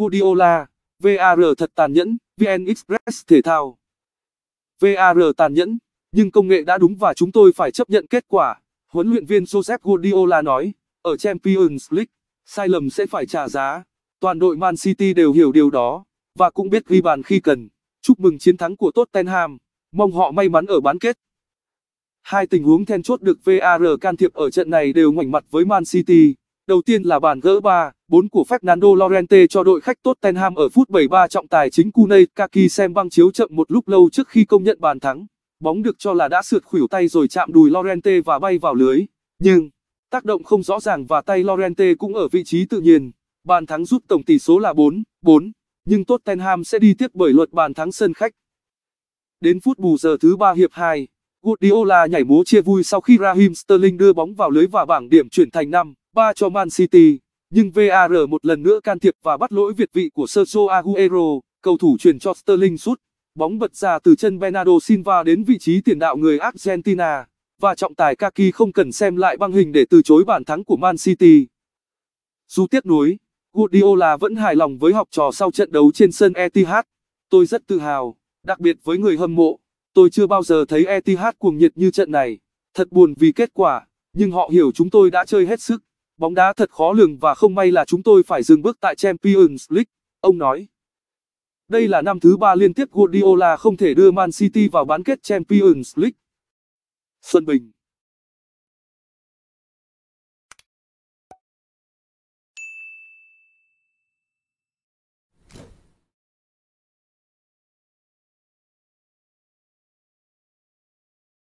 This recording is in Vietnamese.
Guardiola, VAR thật tàn nhẫn, VN Express thể thao. VAR tàn nhẫn, nhưng công nghệ đã đúng và chúng tôi phải chấp nhận kết quả, huấn luyện viên Josep Guardiola nói, ở Champions League, sai lầm sẽ phải trả giá. Toàn đội Man City đều hiểu điều đó, và cũng biết ghi bàn khi cần. Chúc mừng chiến thắng của Tottenham, mong họ may mắn ở bán kết. Hai tình huống then chốt được VAR can thiệp ở trận này đều ngoảnh mặt với Man City. Đầu tiên là bàn gỡ 3, 4 của Fernando Llorente cho đội khách Tottenham ở phút 73 trọng tài chính Kunei Kaki xem băng chiếu chậm một lúc lâu trước khi công nhận bàn thắng. Bóng được cho là đã sượt khuỷu tay rồi chạm đùi Llorente và bay vào lưới. Nhưng, tác động không rõ ràng và tay Llorente cũng ở vị trí tự nhiên. Bàn thắng giúp tổng tỷ số là 4-4, nhưng Tottenham sẽ đi tiếp bởi luật bàn thắng sân khách. Đến phút bù giờ thứ 3 hiệp 2, Guardiola nhảy múa chia vui sau khi Raheem Sterling đưa bóng vào lưới và bảng điểm chuyển thành 5-3 cho Man City nhưng VAR một lần nữa can thiệp và bắt lỗi việt vị của Sergio Aguero, cầu thủ chuyển cho Sterling sút. Bóng bật ra từ chân Bernardo Silva đến vị trí tiền đạo người Argentina, và trọng tài Kaki không cần xem lại băng hình để từ chối bàn thắng của Man City. Dù tiếc nuối, Guardiola vẫn hài lòng với học trò sau trận đấu trên sân Etihad. Tôi rất tự hào, đặc biệt với người hâm mộ, tôi chưa bao giờ thấy Etihad cuồng nhiệt như trận này. Thật buồn vì kết quả, nhưng họ hiểu chúng tôi đã chơi hết sức bóng đá thật khó lường và không may là chúng tôi phải dừng bước tại Champions League, ông nói. Đây là năm thứ ba liên tiếp Guardiola không thể đưa Man City vào bán kết Champions League. Xuân Bình